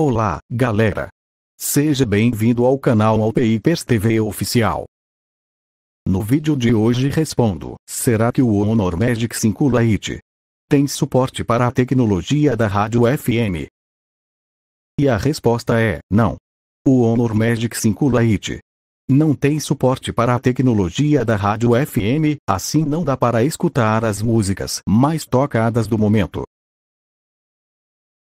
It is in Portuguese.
Olá, galera! Seja bem-vindo ao canal Alpeipers TV Oficial. No vídeo de hoje respondo, será que o Honor Magic 5 Lite tem suporte para a tecnologia da rádio FM? E a resposta é, não. O Honor Magic 5 Lite não tem suporte para a tecnologia da rádio FM, assim não dá para escutar as músicas mais tocadas do momento.